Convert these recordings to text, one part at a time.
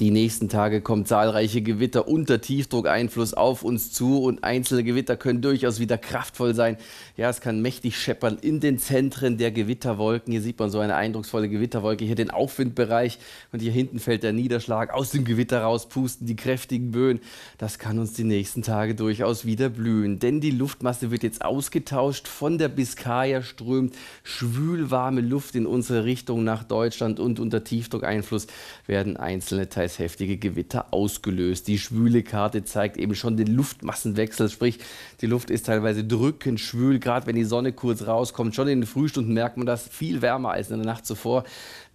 Die nächsten Tage kommen zahlreiche Gewitter unter Tiefdruckeinfluss auf uns zu und einzelne Gewitter können durchaus wieder kraftvoll sein. Ja, es kann mächtig scheppern in den Zentren der Gewitterwolken. Hier sieht man so eine eindrucksvolle Gewitterwolke, hier den Aufwindbereich und hier hinten fällt der Niederschlag. Aus dem Gewitter raus pusten die kräftigen Böen. Das kann uns die nächsten Tage durchaus wieder blühen, denn die Luftmasse wird jetzt ausgetauscht. Von der Biskaya strömt schwülwarme Luft in unsere Richtung nach Deutschland und unter Tiefdruckeinfluss werden einzelne Teile teils heftige Gewitter ausgelöst. Die schwüle Karte zeigt eben schon den Luftmassenwechsel, sprich die Luft ist teilweise drückend schwül, gerade wenn die Sonne kurz rauskommt. Schon in den Frühstunden merkt man das viel wärmer als in der Nacht zuvor.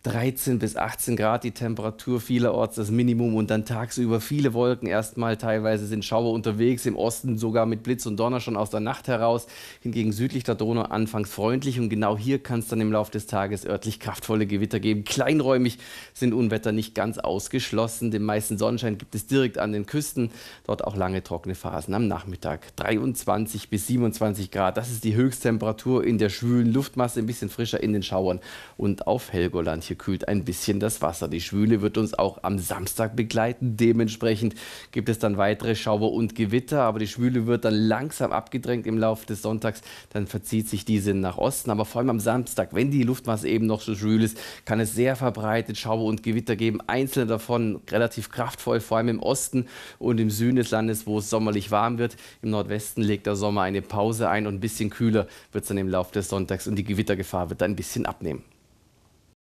13 bis 18 Grad die Temperatur vielerorts das Minimum und dann tagsüber viele Wolken erstmal teilweise sind Schauer unterwegs im Osten sogar mit Blitz und Donner schon aus der Nacht heraus hingegen südlich der Donau anfangs freundlich und genau hier kann es dann im Laufe des Tages örtlich kraftvolle Gewitter geben kleinräumig sind Unwetter nicht ganz ausgeschlossen südostsee den meisten Sonnenschein gibt es direkt an den Küsten. Dort auch lange trockene Phasen am Nachmittag. 23 bis 27 Grad, das ist die Höchsttemperatur in der schwülen Luftmasse, ein bisschen frischer in den Schauern. Und auf Helgoland, hier kühlt ein bisschen das Wasser. Die Schwüle wird uns auch am Samstag begleiten. Dementsprechend gibt es dann weitere Schauer und Gewitter, aber die Schwüle wird dann langsam abgedrängt im Laufe des Sonntags. Dann verzieht sich diese nach Osten, aber vor allem am Samstag, wenn die Luftmasse eben noch so schwül ist, kann es sehr verbreitet Schauer und Gewitter geben. Einzelne davon relativ kraftvoll, vor allem im Osten und im Süden des Landes, wo es sommerlich warm wird. Im Nordwesten legt der Sommer eine Pause ein und ein bisschen kühler wird es dann im Laufe des Sonntags und die Gewittergefahr wird dann ein bisschen abnehmen.